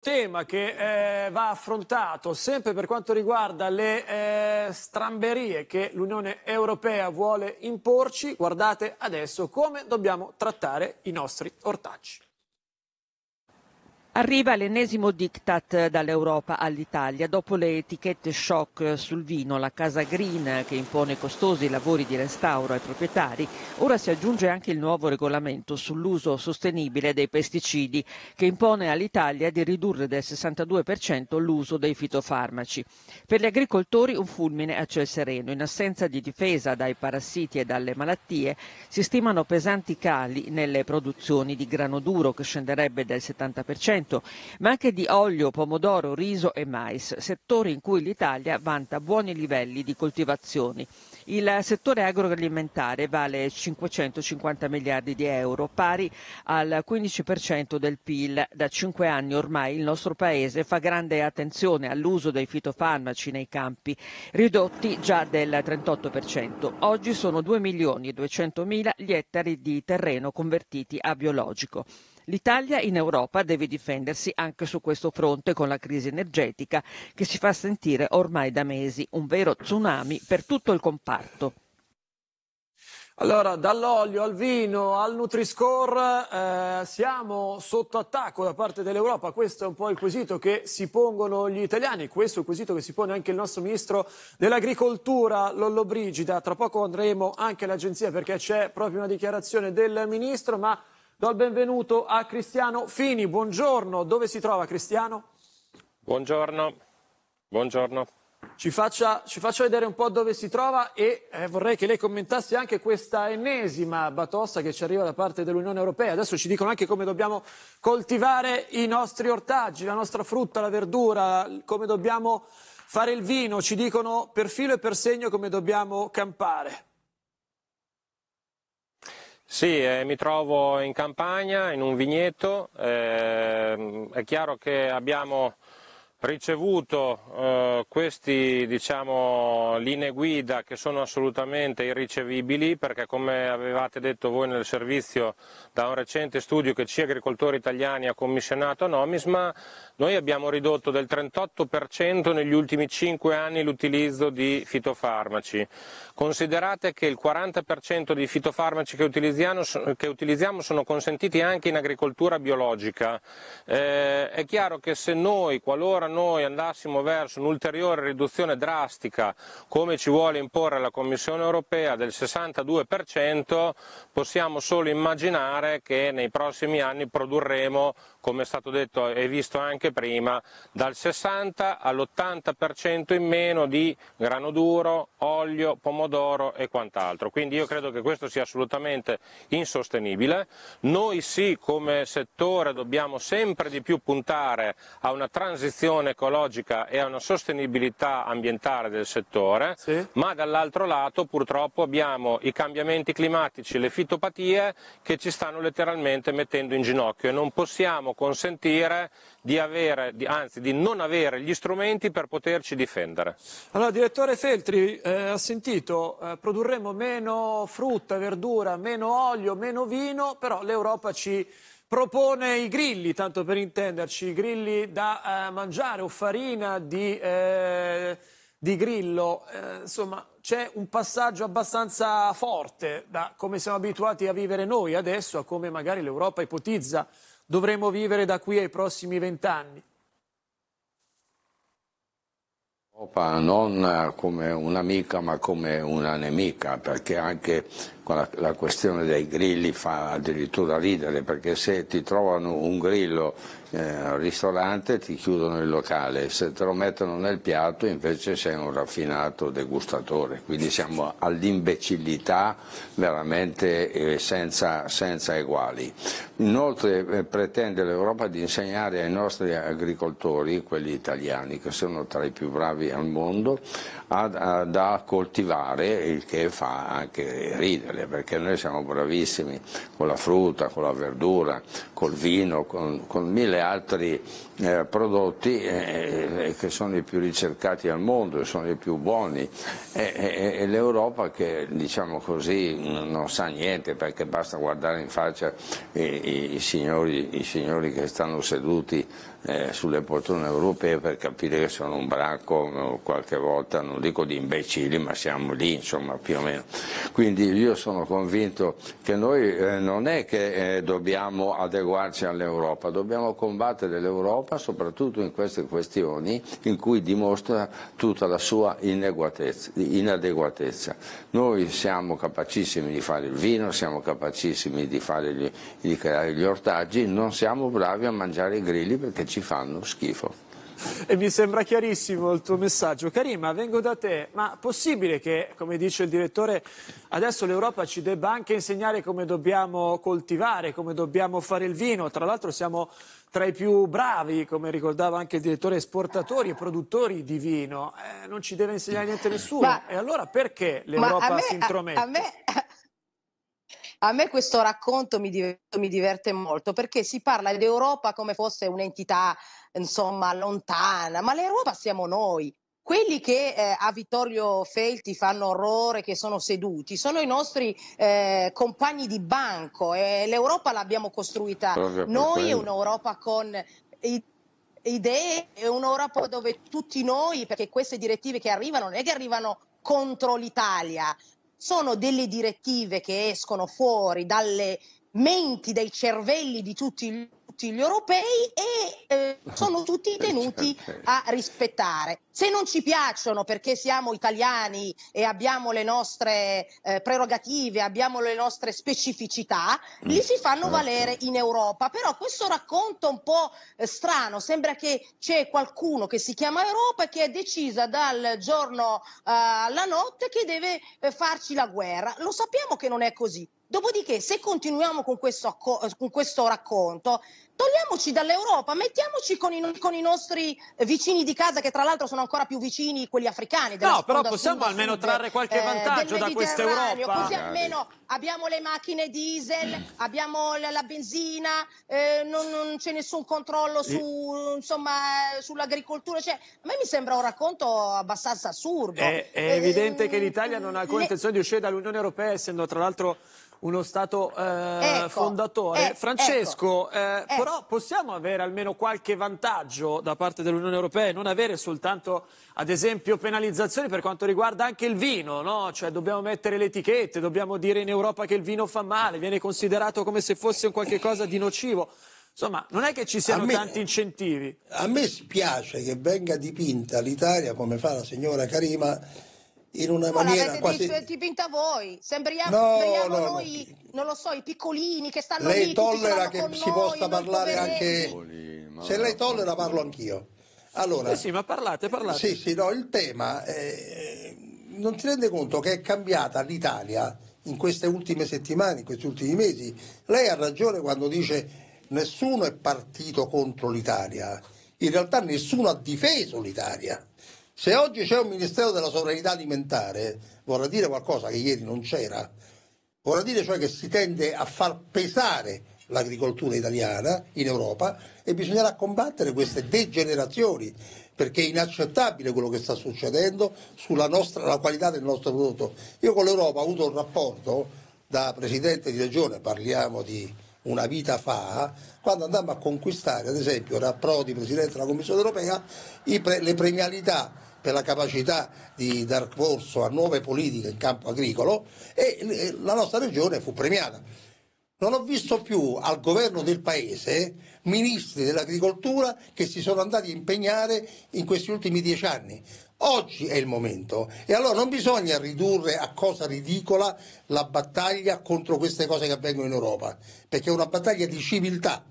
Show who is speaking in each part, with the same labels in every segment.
Speaker 1: tema che eh, va affrontato sempre per quanto riguarda le eh, stramberie che l'Unione Europea vuole imporci, guardate adesso come dobbiamo trattare i nostri ortaggi.
Speaker 2: Arriva l'ennesimo diktat dall'Europa all'Italia. Dopo le etichette shock sul vino, la Casa Green che impone costosi lavori di restauro ai proprietari, ora si aggiunge anche il nuovo regolamento sull'uso sostenibile dei pesticidi che impone all'Italia di ridurre del 62% l'uso dei fitofarmaci. Per gli agricoltori un fulmine a ciel sereno. In assenza di difesa dai parassiti e dalle malattie si stimano pesanti cali nelle produzioni di grano duro che scenderebbe del 70% 100%, ma anche di olio, pomodoro, riso e mais, settori in cui l'Italia vanta buoni livelli di coltivazioni. Il settore agroalimentare vale 550 miliardi di euro, pari al 15% del PIL. Da cinque anni ormai il nostro Paese fa grande attenzione all'uso dei fitofarmaci nei campi, ridotti già del 38%. Oggi sono 2 milioni e 200 mila gli ettari di terreno convertiti a biologico. L'Italia in Europa deve difendersi anche su questo fronte con la crisi energetica che si fa sentire ormai da mesi, un vero tsunami per tutto il comparto piatto?
Speaker 1: Allora, dall'olio al vino al Nutri-Score eh, siamo sotto attacco da parte dell'Europa. Questo è un po' il quesito che si pongono gli italiani. Questo è il quesito che si pone anche il nostro ministro dell'Agricoltura, Lollobrigida. Tra poco andremo anche all'agenzia perché c'è proprio una dichiarazione del ministro. Ma do il benvenuto a Cristiano Fini. Buongiorno. Dove si trova Cristiano? Buongiorno. Buongiorno ci faccia, ci faccia, vedere un po' dove si trova e eh, vorrei che lei commentasse anche questa ennesima batossa che ci arriva da parte dell'Unione Europea. Adesso ci dicono anche come dobbiamo coltivare i nostri ortaggi, la nostra frutta, la verdura, come dobbiamo fare il vino, ci dicono per filo e per segno come dobbiamo campare.
Speaker 3: Sì, eh, mi trovo in campagna, in un vigneto, eh, è chiaro che abbiamo ricevuto eh, queste diciamo, linee guida che sono assolutamente irricevibili perché come avevate detto voi nel servizio da un recente studio che CI Agricoltori Italiani ha commissionato a Nomisma, noi abbiamo ridotto del 38% negli ultimi 5 anni l'utilizzo di fitofarmaci. Considerate che il 40% dei fitofarmaci che utilizziamo, che utilizziamo, sono consentiti anche in agricoltura biologica. Eh, è chiaro che se noi, qualora noi andassimo verso un'ulteriore riduzione drastica, come ci vuole imporre la Commissione europea, del 62%, possiamo solo immaginare che nei prossimi anni produrremo, come è stato detto e visto anche prima, dal 60 all'80% in meno di grano duro, olio, pomodoro e quant'altro. Quindi io credo che questo sia assolutamente insostenibile. Noi sì, come settore, dobbiamo sempre di più puntare a una transizione transizione ecologica e a una sostenibilità ambientale del settore, sì. ma dall'altro lato purtroppo abbiamo i cambiamenti climatici, le fitopatie che ci stanno letteralmente mettendo in ginocchio e non possiamo consentire di, avere, di, anzi, di non avere gli strumenti per poterci difendere.
Speaker 1: Allora, direttore Feltri, eh, ha sentito, eh, produrremo meno frutta, verdura, meno olio, meno vino, però l'Europa ci propone i grilli, tanto per intenderci, i grilli da eh, mangiare o farina di, eh, di grillo. Eh, insomma, c'è un passaggio abbastanza forte da come siamo abituati a vivere noi adesso a come magari l'Europa ipotizza dovremo vivere da qui ai prossimi vent'anni.
Speaker 4: L'Europa non come un'amica ma come una nemica, perché anche la, la, questione dei grilli fa addirittura ridere perché se ti trovano un grillo eh, al ristorante ti chiudono il locale, se te lo mettono nel piatto invece sei un raffinato degustatore, quindi siamo all'imbecillità veramente eh, senza, senza eguali. Inoltre eh, pretende l'Europa di insegnare ai nostri agricoltori, quelli italiani che sono tra i più bravi al mondo, da coltivare, il che fa anche ridere bene, perché noi siamo bravissimi con la frutta, con la verdura, col vino, con, con mille altri eh, prodotti eh, eh, eh che sono i più ricercati al mondo, e sono i più buoni e, e, e l'Europa che diciamo così non sa niente perché basta guardare in faccia i, eh, i, i, signori, i signori che stanno seduti eh, sulle poltrone europee per capire che sono un branco qualche volta, non dico di imbecilli, ma siamo lì insomma più o meno. Quindi io sono convinto che noi eh, non è che eh, dobbiamo adeguarci all'Europa, dobbiamo combattere l'Europa soprattutto in queste questioni in cui dimostra tutta la sua inadeguatezza. Noi siamo capacissimi di fare il vino, siamo capacissimi di, gli, di creare gli ortaggi, non siamo bravi a mangiare i grilli perché ci fanno schifo.
Speaker 1: E mi sembra chiarissimo il tuo messaggio. Karima, vengo da te, ma possibile che, come dice il direttore, adesso l'Europa ci debba anche insegnare come dobbiamo coltivare, come dobbiamo fare il vino? Tra l'altro siamo tra i più bravi, come ricordava anche il direttore, esportatori e produttori di vino. Eh, non ci deve insegnare niente nessuno. Ma, e allora perché l'Europa me, si intromette? A, a me,
Speaker 5: a me questo racconto mi, diverte, mi diverte molto perché si parla d'Europa come fosse un'entità insomma lontana, ma l'Europa siamo noi. Quelli che eh, a Vittorio Felti fanno orrore, che sono seduti, sono i nostri eh, compagni di banco e l'Europa l'abbiamo costruita noi, è un'Europa con i idee, è un'Europa dove tutti noi, perché queste direttive che arrivano non è che arrivano contro l'Italia, sono delle direttive che escono fuori dalle menti, dai cervelli di tutti tutti gli europei e eh, sono tutti tenuti certo. a rispettare. Se non ci piacciono perché siamo italiani e abbiamo le nostre eh, prerogative, abbiamo le nostre specificità, li mm, si fanno certo. valere in Europa. Però questo racconto un po' strano, sembra che c'è qualcuno che si chiama Europa e che è decisa dal giorno eh, alla notte che deve eh, farci la guerra. Lo sappiamo che non è così. Dopodiché, se continuiamo con questo, con questo, racconto, togliamoci dall'Europa, mettiamoci con i, con i, nostri eh, vicini di casa, che tra l'altro sono ancora più vicini quelli africani. No, però possiamo sud, almeno trarre qualche eh, vantaggio da questa Europa. Così almeno abbiamo le macchine diesel, mm. abbiamo la, benzina, eh, non, non, c'è nessun controllo su, insomma, sull'agricoltura. Cioè, a me mi sembra un racconto abbastanza assurdo. È, è eh, evidente eh, che l'Italia mm, non ha alcuna le... intenzione
Speaker 1: di uscire dall'Unione Europea, essendo tra l'altro uno Stato eh, ecco, fondatore. Francesco, ecco, però però possiamo avere almeno qualche vantaggio da parte dell'Unione Europea e non avere soltanto, ad esempio, penalizzazioni per quanto riguarda anche il vino, no? Cioè dobbiamo mettere le etichette, dobbiamo dire in Europa che il vino fa male, viene considerato come se fosse un qualche cosa di nocivo. Insomma, non è che ci siano me, tanti incentivi.
Speaker 6: A me spiace che venga dipinta l'Italia, come fa la signora Carima, in una no, maniera quasi...
Speaker 5: dipinta voi, sembriamo, no, sembriamo no, noi, no. non lo so, i piccolini che stanno lei lì... Lei tollera che si possa parlare anche...
Speaker 6: Piccoli, Se lei tollera parlo anch'io. Allora, eh sì, ma parlate, parlate. Sì, sì, no, il tema... È... Eh, non si rende conto che è cambiata l'Italia in queste ultime settimane, in questi ultimi mesi? Lei ha ragione quando dice nessuno è partito contro l'Italia. In realtà nessuno ha difeso l'Italia se oggi c'è un Ministero della Sovranità Alimentare, vorrà dire qualcosa che ieri non c'era, vorrà dire cioè che si tende a far pesare l'agricoltura italiana in Europa e bisognerà combattere queste degenerazioni perché è inaccettabile quello che sta succedendo sulla nostra, qualità del nostro prodotto. Io con l'Europa ho avuto un rapporto da presidente di regione, parliamo di una vita fa, quando andammo a conquistare, ad esempio, era Prodi, Presidente della Commissione europea, pre- le premialità per la capacità di dar corso a nuove politiche in campo agricolo e eh, la nostra regione fu premiata non ho visto più al governo del paese ministri dell'agricoltura che si sono andati a impegnare in questi ultimi dieci anni. Oggi è il momento e allora non bisogna ridurre a cosa ridicola la battaglia contro queste cose che avvengono in Europa, perché è una battaglia di civiltà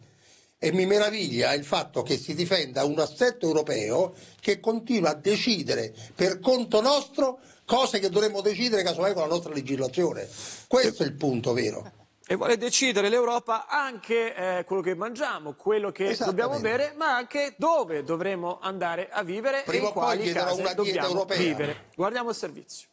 Speaker 6: e mi meraviglia il fatto che si difenda un assetto europeo che continua a decidere per conto nostro cose che dovremmo decidere casomai con la nostra legislazione. Questo è il punto vero.
Speaker 1: E vuole decidere l'Europa anche eh, quello che mangiamo, quello che dobbiamo bere, ma anche dove dovremo andare a vivere Prima e in quali case dobbiamo europea. vivere. Guardiamo il servizio.